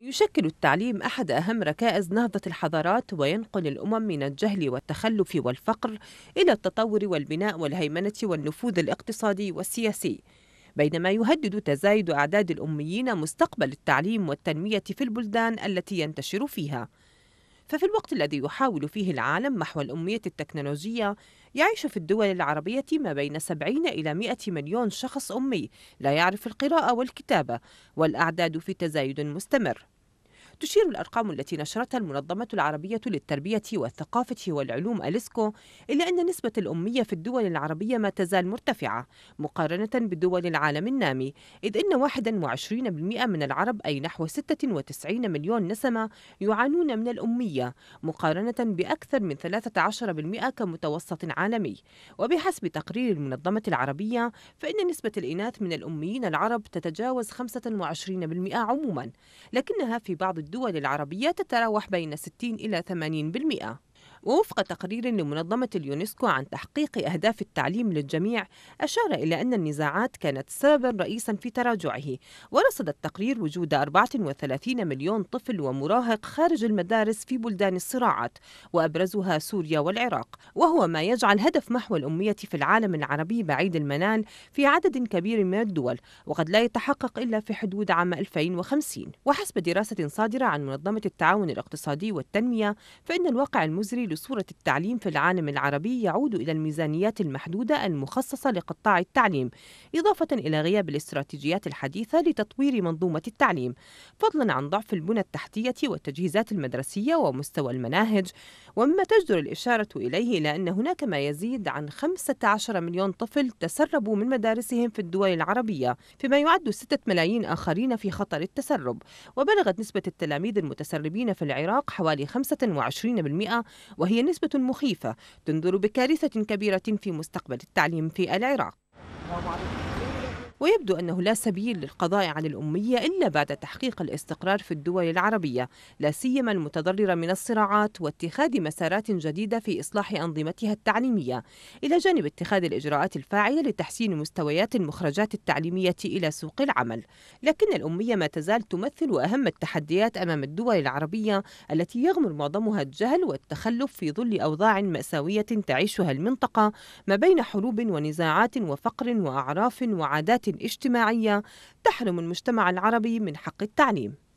يشكل التعليم أحد أهم ركائز نهضة الحضارات وينقل الأمم من الجهل والتخلف والفقر إلى التطور والبناء والهيمنة والنفوذ الاقتصادي والسياسي بينما يهدد تزايد أعداد الأميين مستقبل التعليم والتنمية في البلدان التي ينتشر فيها ففي الوقت الذي يحاول فيه العالم محو الأمية التكنولوجية يعيش في الدول العربية ما بين 70 إلى 100 مليون شخص أمي لا يعرف القراءة والكتابة والأعداد في تزايد مستمر تشير الأرقام التي نشرتها المنظمة العربية للتربية والثقافة والعلوم أليسكو إلى أن نسبة الأمية في الدول العربية ما تزال مرتفعة مقارنة بدول العالم النامي إذ أن 21% من العرب أي نحو 96 مليون نسمة يعانون من الأمية مقارنة بأكثر من 13% كمتوسط عالمي وبحسب تقرير المنظمة العربية فإن نسبة الإناث من الأميين العرب تتجاوز 25% عموما لكنها في بعض الدول العربية تتراوح بين 60 إلى 80% ووفق تقرير لمنظمة اليونسكو عن تحقيق أهداف التعليم للجميع أشار إلى أن النزاعات كانت سببا رئيسا في تراجعه ورصد التقرير وجود 34 مليون طفل ومراهق خارج المدارس في بلدان الصراعات وأبرزها سوريا والعراق وهو ما يجعل هدف محو الأمية في العالم العربي بعيد المنال في عدد كبير من الدول وقد لا يتحقق إلا في حدود عام 2050 وحسب دراسة صادرة عن منظمة التعاون الاقتصادي والتنمية فإن الواقع المزري تحليل صورة التعليم في العالم العربي يعود إلى الميزانيات المحدودة المخصصة لقطاع التعليم، إضافة إلى غياب الاستراتيجيات الحديثة لتطوير منظومة التعليم، فضلاً عن ضعف البنى التحتية والتجهيزات المدرسية ومستوى المناهج، ومما تجدر الإشارة إليه إلى أن هناك ما يزيد عن 15 مليون طفل تسربوا من مدارسهم في الدول العربية، فيما يعد 6 ملايين آخرين في خطر التسرب، وبلغت نسبة التلاميذ المتسربين في العراق حوالي 25% وهي نسبة مخيفة تنذر بكارثة كبيرة في مستقبل التعليم في العراق ويبدو أنه لا سبيل للقضاء على الأمية إلا بعد تحقيق الاستقرار في الدول العربية لا سيما المتضررة من الصراعات واتخاذ مسارات جديدة في إصلاح أنظمتها التعليمية إلى جانب اتخاذ الإجراءات الفاعلة لتحسين مستويات المخرجات التعليمية إلى سوق العمل لكن الأمية ما تزال تمثل أهم التحديات أمام الدول العربية التي يغمر معظمها الجهل والتخلف في ظل أوضاع مأساوية تعيشها المنطقة ما بين حروب ونزاعات وفقر وأعراف وعادات اجتماعية تحرم المجتمع العربي من حق التعليم